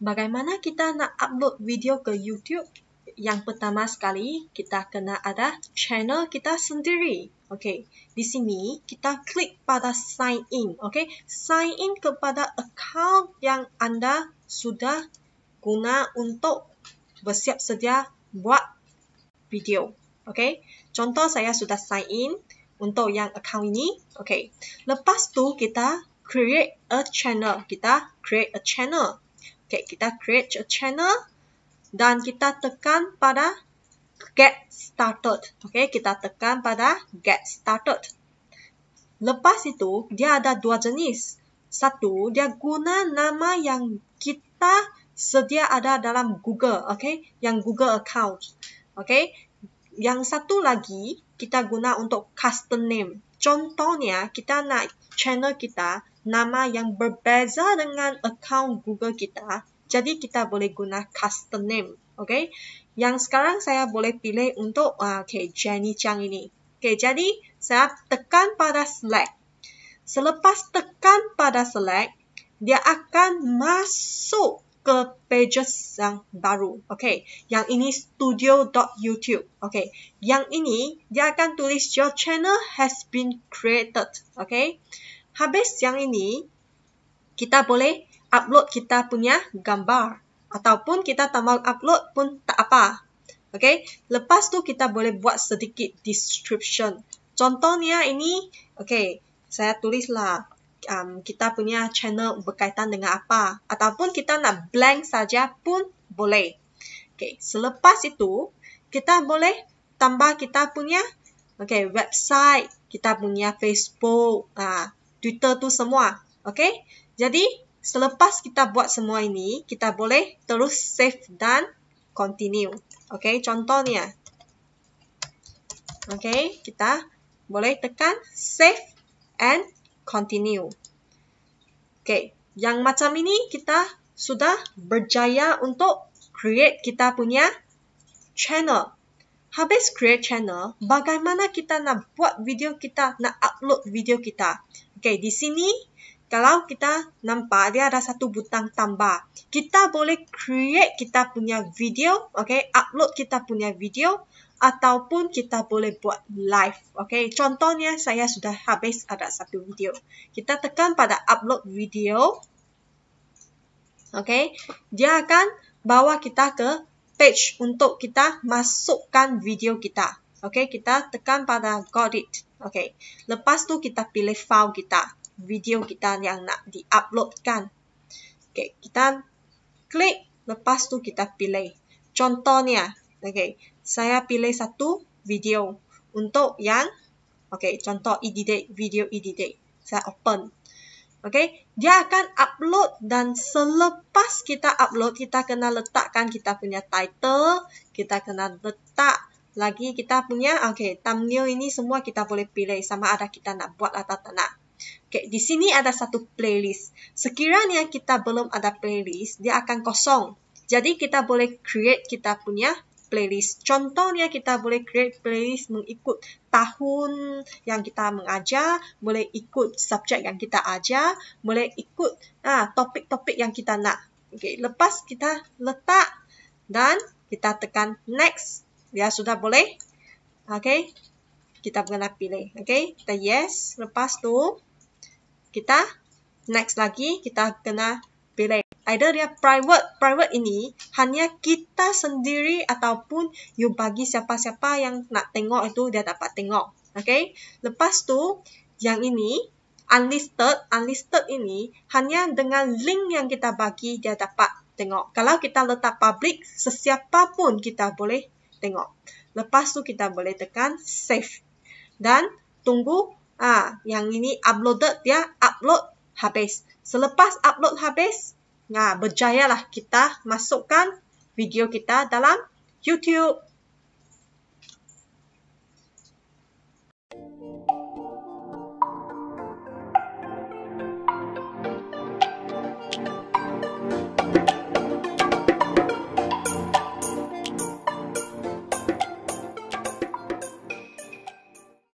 Bagaimana kita nak upload video ke YouTube? Yang pertama sekali, kita kena ada channel kita sendiri. Okey, di sini kita klik pada sign in. Okey, sign in kepada account yang anda sudah guna untuk bersiap sedia buat video. Okey, contoh saya sudah sign in untuk yang account ini. Okey, lepas tu kita create a channel. Kita create a channel. Okay, kita create a channel dan kita tekan pada get started. Okay, kita tekan pada get started. Lepas itu, dia ada dua jenis. Satu, dia guna nama yang kita sedia ada dalam Google, okay? Yang Google account, okay? Yang satu lagi, kita guna untuk custom name. Contohnya, kita nak channel kita nama yang berbeza dengan akaun Google kita. Jadi kita boleh guna custom name. Okay? Yang sekarang saya boleh pilih untuk uh, okay, Jenny Chang ini. Okay, jadi saya tekan pada select. Selepas tekan pada select, dia akan masuk ke pages yang baru. Okay. Yang ini studio.youtube. Okay. Yang ini dia akan tulis your channel has been created. Okay. Habis yang ini, kita boleh upload kita punya gambar. Ataupun kita tak mau upload pun tak apa. Okay? Lepas tu kita boleh buat sedikit description. Contohnya ini, okay, saya tulislah um, kita punya channel berkaitan dengan apa. Ataupun kita nak blank saja pun boleh. Okay, selepas itu, kita boleh tambah kita punya okay, website, kita punya Facebook, uh, Twitter tu semua. Okay? Jadi, selepas kita buat semua ini, kita boleh terus save dan continue. Okay? Contohnya. Okay? Kita boleh tekan save and continue. Okay? Yang macam ini, kita sudah berjaya untuk create kita punya channel. Habis create channel, bagaimana kita nak buat video kita, nak upload video kita? Okey, di sini kalau kita nampak dia ada satu butang tambah. Kita boleh create kita punya video, okay upload kita punya video ataupun kita boleh buat live. okay contohnya saya sudah habis ada satu video. Kita tekan pada upload video. okay dia akan bawa kita ke page untuk kita masukkan video kita. Okay, kita tekan pada got it. Okay. Lepas tu kita pilih file kita, video kita yang nak diuploadkan. Okay, kita klik lepas tu kita pilih. Contohnya, ah. okay, saya pilih satu video untuk yang okay, contoh edit video edit. Saya open. Okay. dia akan upload dan selepas kita upload kita kena letakkan kita punya title, kita kena letak lagi kita punya okay, thumbnail ini semua kita boleh pilih sama ada kita nak buat atau tak nak. Okay, di sini ada satu playlist. Sekiranya kita belum ada playlist, dia akan kosong. Jadi kita boleh create kita punya playlist. Contohnya kita boleh create playlist mengikut tahun yang kita mengajar, boleh ikut subjek yang kita ajar, boleh ikut ha, topik-topik ah, yang kita nak. Okay, lepas kita letak dan kita tekan next. Ya, sudah boleh. Okey. Kita kena pilih. Okey. Kita yes. Lepas tu, kita next lagi, kita kena pilih. Either dia private. Private ini hanya kita sendiri ataupun you bagi siapa-siapa yang nak tengok itu dia dapat tengok. Okey. Lepas tu, yang ini, unlisted. Unlisted ini hanya dengan link yang kita bagi dia dapat tengok. Kalau kita letak public, sesiapa pun kita boleh tengok. Lepas tu kita boleh tekan save. Dan tunggu ah yang ini uploaded dia upload habis. Selepas upload habis, nah berjaya lah kita masukkan video kita dalam YouTube.